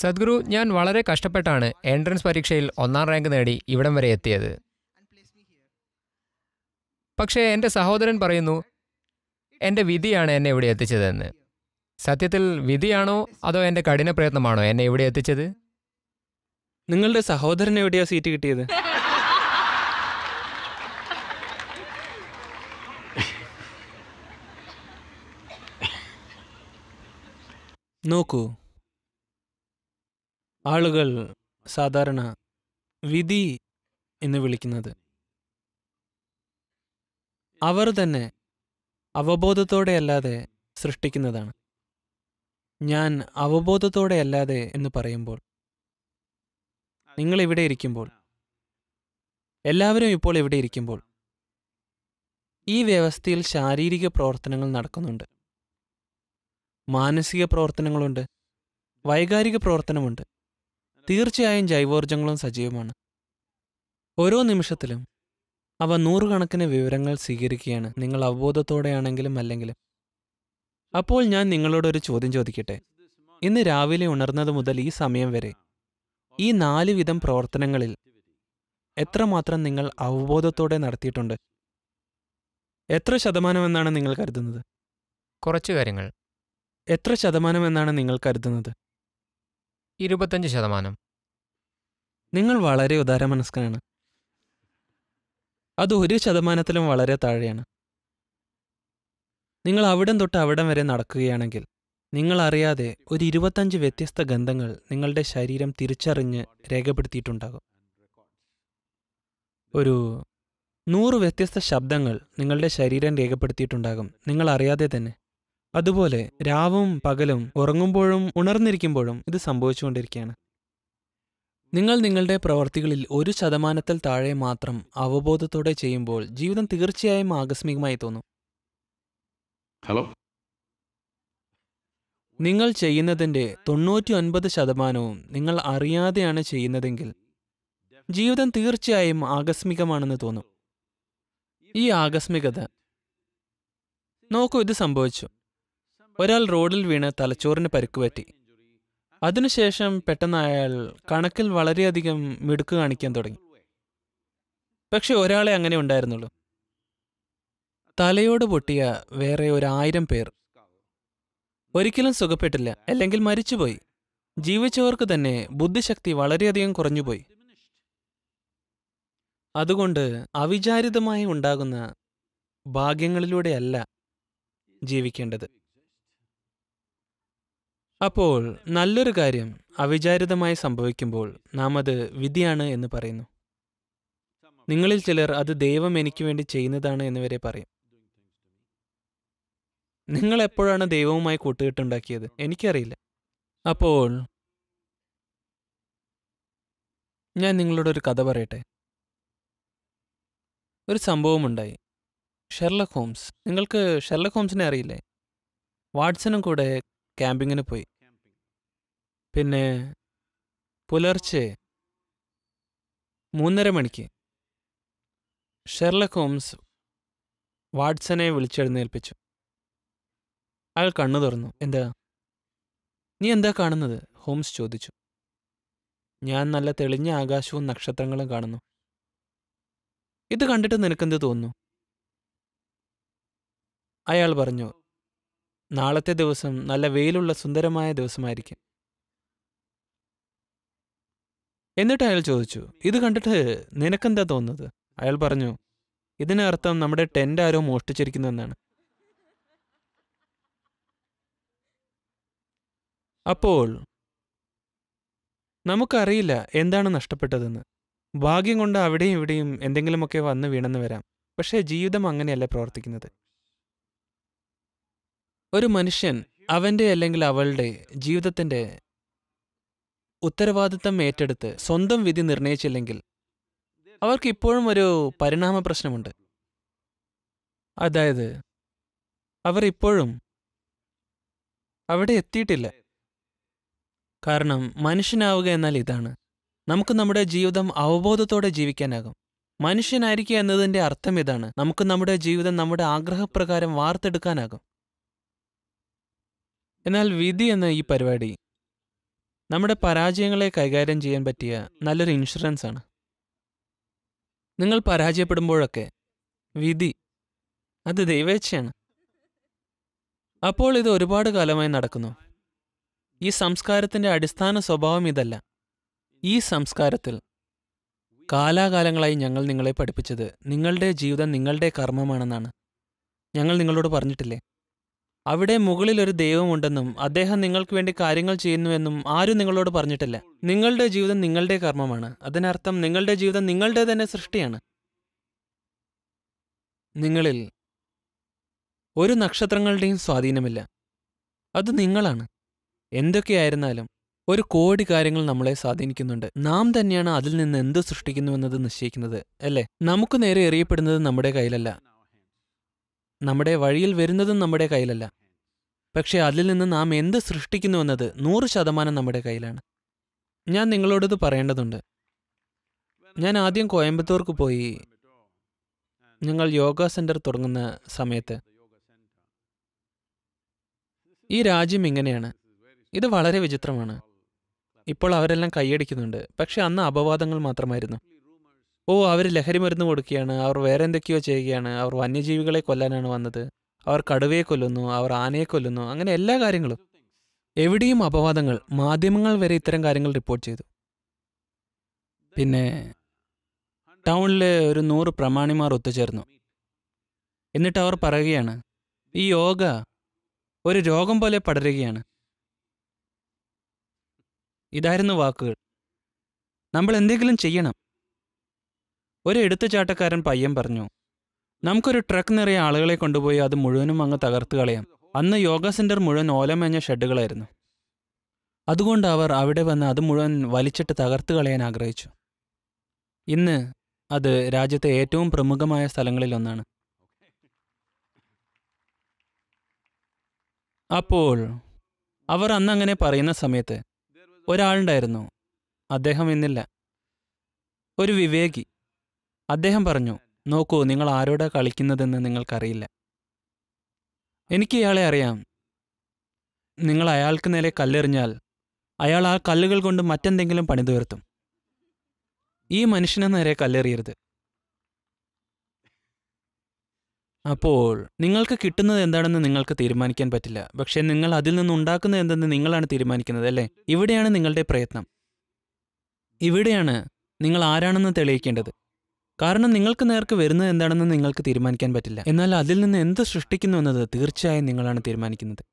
സദ്ഗുരു ഞാൻ വളരെ കഷ്ടപ്പെട്ടാണ് എൻട്രൻസ് പരീക്ഷയിൽ ഒന്നാം റാങ്ക് നേടി ഇവിടം വരെ എത്തിയത് പക്ഷേ എൻ്റെ സഹോദരൻ പറയുന്നു എൻ്റെ വിധിയാണ് എന്നെ ഇവിടെ എത്തിച്ചതെന്ന് സത്യത്തിൽ വിധിയാണോ അതോ എൻ്റെ കഠിന പ്രയത്നമാണോ എന്നെ ഇവിടെ എത്തിച്ചത് നിങ്ങളുടെ സഹോദരൻ എവിടെയാ സീറ്റ് കിട്ടിയത് നോക്കൂ ആളുകൾ സാധാരണ വിധി എന്ന് വിളിക്കുന്നത് അവർ തന്നെ അല്ലാതെ സൃഷ്ടിക്കുന്നതാണ് ഞാൻ അല്ലാതെ എന്ന് പറയുമ്പോൾ നിങ്ങൾ ഇവിടെ ഇരിക്കുമ്പോൾ എല്ലാവരും ഇപ്പോൾ ഇവിടെ ഇരിക്കുമ്പോൾ ഈ വ്യവസ്ഥയിൽ ശാരീരിക പ്രവർത്തനങ്ങൾ നടക്കുന്നുണ്ട് മാനസിക പ്രവർത്തനങ്ങളുണ്ട് വൈകാരിക പ്രവർത്തനമുണ്ട് തീർച്ചയായും ജൈവോർജങ്ങളും സജീവമാണ് ഓരോ നിമിഷത്തിലും അവ നൂറുകണക്കിന് വിവരങ്ങൾ സ്വീകരിക്കുകയാണ് നിങ്ങൾ അവബോധത്തോടെയാണെങ്കിലും അല്ലെങ്കിലും അപ്പോൾ ഞാൻ നിങ്ങളോട് ഒരു ചോദ്യം ചോദിക്കട്ടെ ഇന്ന് രാവിലെ ഉണർന്നത് മുതൽ ഈ സമയം വരെ ഈ നാല് വിധം പ്രവർത്തനങ്ങളിൽ എത്രമാത്രം നിങ്ങൾ അവബോധത്തോടെ നടത്തിയിട്ടുണ്ട് എത്ര ശതമാനമെന്നാണ് നിങ്ങൾ കരുതുന്നത് കുറച്ച് കാര്യങ്ങൾ എത്ര ശതമാനമെന്നാണ് നിങ്ങൾ കരുതുന്നത് ഇരുപത്തഞ്ച് ശതമാനം നിങ്ങൾ വളരെ ഉദാരമനസ്കനാണ് അത് ഒരു ശതമാനത്തിലും വളരെ താഴെയാണ് നിങ്ങൾ അവിടം തൊട്ട് അവിടം വരെ നടക്കുകയാണെങ്കിൽ നിങ്ങൾ അറിയാതെ ഒരു ഇരുപത്തഞ്ച് വ്യത്യസ്ത ഗന്ധങ്ങൾ നിങ്ങളുടെ ശരീരം തിരിച്ചറിഞ്ഞ് രേഖപ്പെടുത്തിയിട്ടുണ്ടാകും ഒരു നൂറ് വ്യത്യസ്ത ശബ്ദങ്ങൾ നിങ്ങളുടെ ശരീരം രേഖപ്പെടുത്തിയിട്ടുണ്ടാകും നിങ്ങൾ അറിയാതെ തന്നെ അതുപോലെ രാവും പകലും ഉറങ്ങുമ്പോഴും ഉണർന്നിരിക്കുമ്പോഴും ഇത് സംഭവിച്ചുകൊണ്ടിരിക്കുകയാണ് നിങ്ങൾ നിങ്ങളുടെ പ്രവർത്തികളിൽ ഒരു ശതമാനത്തിൽ താഴെ മാത്രം അവബോധത്തോടെ ചെയ്യുമ്പോൾ ജീവിതം തീർച്ചയായും ആകസ്മികമായി തോന്നും ഹലോ നിങ്ങൾ ചെയ്യുന്നതിൻ്റെ തൊണ്ണൂറ്റി ഒൻപത് ശതമാനവും നിങ്ങൾ അറിയാതെയാണ് ചെയ്യുന്നതെങ്കിൽ ജീവിതം തീർച്ചയായും ആകസ്മികമാണെന്ന് തോന്നും ഈ ആകസ്മികത നോക്കൂ ഇത് സംഭവിച്ചു ഒരാൾ റോഡിൽ വീണ് തലച്ചോറിന് പരുക്കുപറ്റി അതിനുശേഷം പെട്ടെന്ന് അയാൾ കണക്കിൽ വളരെയധികം മിടുക്ക് കാണിക്കാൻ തുടങ്ങി പക്ഷെ ഒരാളെ അങ്ങനെ ഉണ്ടായിരുന്നുള്ളൂ തലയോട് പൊട്ടിയ വേറെ ഒരായിരം പേർ ഒരിക്കലും സുഖപ്പെട്ടില്ല അല്ലെങ്കിൽ മരിച്ചുപോയി ജീവിച്ചവർക്ക് തന്നെ ബുദ്ധിശക്തി വളരെയധികം കുറഞ്ഞുപോയി അതുകൊണ്ട് അവിചാരിതമായി ഉണ്ടാകുന്ന ഭാഗ്യങ്ങളിലൂടെയല്ല ജീവിക്കേണ്ടത് അപ്പോൾ നല്ലൊരു കാര്യം അവിചാരിതമായി സംഭവിക്കുമ്പോൾ നാം അത് വിധിയാണ് എന്ന് പറയുന്നു നിങ്ങളിൽ ചിലർ അത് ദൈവം എനിക്ക് വേണ്ടി ചെയ്യുന്നതാണ് എന്ന് വരെ പറയും നിങ്ങൾ എപ്പോഴാണ് ദൈവവുമായി കൂട്ടുകെട്ടുണ്ടാക്കിയത് എനിക്കറിയില്ല അപ്പോൾ ഞാൻ നിങ്ങളോടൊരു കഥ പറയട്ടെ ഒരു സംഭവമുണ്ടായി ഷെർലക് ഹോംസ് നിങ്ങൾക്ക് ഷെർലക് ഹോംസിനെ അറിയില്ലേ വാട്സണും കൂടെ ക്യാമ്പിങ്ങിന് പോയി പിന്നെ പുലർച്ചെ മൂന്നര മണിക്ക് ഷെർലക് ഹോംസ് വാട്സനെ വിളിച്ചെഴുന്നേൽപ്പിച്ചു അയാൾ കണ്ണു തുറന്നു എന്താ നീ എന്താ കാണുന്നത് ഹോംസ് ചോദിച്ചു ഞാൻ നല്ല തെളിഞ്ഞ ആകാശവും നക്ഷത്രങ്ങളും കാണുന്നു ഇത് കണ്ടിട്ട് നിനക്കെന്ത് തോന്നുന്നു അയാൾ പറഞ്ഞു നാളത്തെ ദിവസം നല്ല വെയിലുള്ള സുന്ദരമായ ദിവസമായിരിക്കും എന്നിട്ട് അയാൾ ചോദിച്ചു ഇത് കണ്ടിട്ട് നിനക്കെന്താ തോന്നുന്നത് അയാൾ പറഞ്ഞു ഇതിനർത്ഥം നമ്മുടെ ടെൻ്റ് ആരോ മോഷ്ടിച്ചിരിക്കുന്നു എന്നാണ് അപ്പോൾ നമുക്കറിയില്ല എന്താണ് നഷ്ടപ്പെട്ടതെന്ന് ഭാഗ്യം കൊണ്ട് അവിടെയും ഇവിടെയും എന്തെങ്കിലുമൊക്കെ വന്ന് വീണെന്ന് വരാം പക്ഷേ ജീവിതം അങ്ങനെയല്ല പ്രവർത്തിക്കുന്നത് ഒരു മനുഷ്യൻ അവൻ്റെ അല്ലെങ്കിൽ അവളുടെ ജീവിതത്തിൻ്റെ ഉത്തരവാദിത്തം ഏറ്റെടുത്ത് സ്വന്തം വിധി നിർണയിച്ചില്ലെങ്കിൽ അവർക്ക് ഇപ്പോഴും ഒരു പരിണാമ പ്രശ്നമുണ്ട് അതായത് അവർ ഇപ്പോഴും അവിടെ എത്തിയിട്ടില്ല കാരണം മനുഷ്യനാവുക എന്നാൽ ഇതാണ് നമുക്ക് നമ്മുടെ ജീവിതം അവബോധത്തോടെ ജീവിക്കാനാകും മനുഷ്യനായിരിക്കുക എന്നതിൻ്റെ അർത്ഥം ഇതാണ് നമുക്ക് നമ്മുടെ ജീവിതം നമ്മുടെ ആഗ്രഹപ്രകാരം വാർത്തെടുക്കാനാകും എന്നാൽ വിധി എന്ന ഈ പരിപാടി നമ്മുടെ പരാജയങ്ങളെ കൈകാര്യം ചെയ്യാൻ പറ്റിയ നല്ലൊരു ഇൻഷുറൻസ് ആണ് നിങ്ങൾ പരാജയപ്പെടുമ്പോഴൊക്കെ വിധി അത് ദൈവേച്ഛയാണ് അപ്പോൾ ഇത് ഒരുപാട് കാലമായി നടക്കുന്നു ഈ സംസ്കാരത്തിൻ്റെ അടിസ്ഥാന സ്വഭാവം ഇതല്ല ഈ സംസ്കാരത്തിൽ കാലാകാലങ്ങളായി ഞങ്ങൾ നിങ്ങളെ പഠിപ്പിച്ചത് നിങ്ങളുടെ ജീവിതം നിങ്ങളുടെ കർമ്മമാണെന്നാണ് ഞങ്ങൾ നിങ്ങളോട് പറഞ്ഞിട്ടില്ലേ അവിടെ മുകളിൽ ഒരു ദൈവമുണ്ടെന്നും അദ്ദേഹം നിങ്ങൾക്ക് വേണ്ടി കാര്യങ്ങൾ ചെയ്യുന്നുവെന്നും ആരും നിങ്ങളോട് പറഞ്ഞിട്ടില്ല നിങ്ങളുടെ ജീവിതം നിങ്ങളുടെ കർമ്മമാണ് അതിനർത്ഥം നിങ്ങളുടെ ജീവിതം നിങ്ങളുടെ തന്നെ സൃഷ്ടിയാണ് നിങ്ങളിൽ ഒരു നക്ഷത്രങ്ങളുടെയും സ്വാധീനമില്ല അത് നിങ്ങളാണ് എന്തൊക്കെയായിരുന്നാലും ഒരു കോടി കാര്യങ്ങൾ നമ്മളെ സ്വാധീനിക്കുന്നുണ്ട് നാം തന്നെയാണ് അതിൽ നിന്ന് എന്ത് സൃഷ്ടിക്കുന്നുവെന്നത് നിശ്ചയിക്കുന്നത് അല്ലേ നമുക്ക് നേരെ എറിയപ്പെടുന്നത് നമ്മുടെ കയ്യിലല്ല നമ്മുടെ വഴിയിൽ വരുന്നതും നമ്മുടെ കയ്യിലല്ല പക്ഷേ അതിൽ നിന്ന് നാം എന്ത് സൃഷ്ടിക്കുന്നുവെന്നത് നൂറ് ശതമാനം നമ്മുടെ കയ്യിലാണ് ഞാൻ നിങ്ങളോടത് പറയേണ്ടതുണ്ട് ഞാൻ ആദ്യം കോയമ്പത്തൂർക്ക് പോയി ഞങ്ങൾ യോഗ സെന്റർ തുടങ്ങുന്ന സമയത്ത് ഈ രാജ്യം ഇങ്ങനെയാണ് ഇത് വളരെ വിചിത്രമാണ് ഇപ്പോൾ അവരെല്ലാം കൈയടിക്കുന്നുണ്ട് പക്ഷെ അന്ന് അപവാദങ്ങൾ മാത്രമായിരുന്നു ഓ അവർ ലഹരി മരുന്ന് കൊടുക്കുകയാണ് അവർ വേറെ എന്തൊക്കെയോ ചെയ്യുകയാണ് അവർ വന്യജീവികളെ കൊല്ലാനാണ് വന്നത് അവർ കടുവയെ കൊല്ലുന്നു അവർ ആനയെ കൊല്ലുന്നു അങ്ങനെ എല്ലാ കാര്യങ്ങളും എവിടെയും അപവാദങ്ങൾ മാധ്യമങ്ങൾ വരെ ഇത്തരം കാര്യങ്ങൾ റിപ്പോർട്ട് ചെയ്തു പിന്നെ ടൗണിലെ ഒരു നൂറ് പ്രമാണിമാർ ഒത്തുചേർന്നു എന്നിട്ട് അവർ പറയുകയാണ് ഈ യോഗ ഒരു രോഗം പോലെ പടരുകയാണ് ഇതായിരുന്നു വാക്കുകൾ നമ്മൾ എന്തെങ്കിലും ചെയ്യണം ഒരു എടുത്തുചാട്ടക്കാരൻ പയ്യൻ പറഞ്ഞു നമുക്കൊരു ട്രക്ക് നിറയെ ആളുകളെ കൊണ്ടുപോയി അത് മുഴുവനും അങ്ങ് തകർത്ത് കളയാം അന്ന് യോഗ സെൻറ്റർ മുഴുവൻ ഓലമേഞ്ഞ ഷെഡുകളായിരുന്നു അതുകൊണ്ട് അവർ അവിടെ വന്ന് അത് മുഴുവൻ വലിച്ചിട്ട് തകർത്ത് കളയാൻ ആഗ്രഹിച്ചു ഇന്ന് അത് രാജ്യത്തെ ഏറ്റവും പ്രമുഖമായ സ്ഥലങ്ങളിലൊന്നാണ് അപ്പോൾ അവർ അന്നങ്ങനെ പറയുന്ന സമയത്ത് ഒരാളുണ്ടായിരുന്നു അദ്ദേഹം ഇന്നില്ല ഒരു വിവേകി അദ്ദേഹം പറഞ്ഞു നോക്കൂ നിങ്ങൾ ആരോടാ കളിക്കുന്നതെന്ന് നിങ്ങൾക്കറിയില്ല എനിക്ക് ഇയാളെ അറിയാം നിങ്ങൾ അയാൾക്ക് നേരെ കല്ലെറിഞ്ഞാൽ അയാൾ ആ കല്ലുകൾ കൊണ്ട് മറ്റെന്തെങ്കിലും പണി തീർത്തും ഈ മനുഷ്യനെ നേരെ കല്ലെറിയരുത് അപ്പോൾ നിങ്ങൾക്ക് കിട്ടുന്നത് എന്താണെന്ന് നിങ്ങൾക്ക് തീരുമാനിക്കാൻ പറ്റില്ല പക്ഷേ നിങ്ങൾ അതിൽ നിന്ന് ഉണ്ടാക്കുന്നത് എന്തെന്ന് നിങ്ങളാണ് തീരുമാനിക്കുന്നത് അല്ലേ ഇവിടെയാണ് നിങ്ങളുടെ പ്രയത്നം ഇവിടെയാണ് നിങ്ങൾ ആരാണെന്ന് തെളിയിക്കേണ്ടത് കാരണം നിങ്ങൾക്ക് നേർക്ക് വരുന്നത് എന്താണെന്ന് നിങ്ങൾക്ക് തീരുമാനിക്കാൻ പറ്റില്ല എന്നാൽ അതിൽ നിന്ന് എന്ത് സൃഷ്ടിക്കുന്നു എന്നത് തീർച്ചയായും നിങ്ങളാണ് തീരുമാനിക്കുന്നത്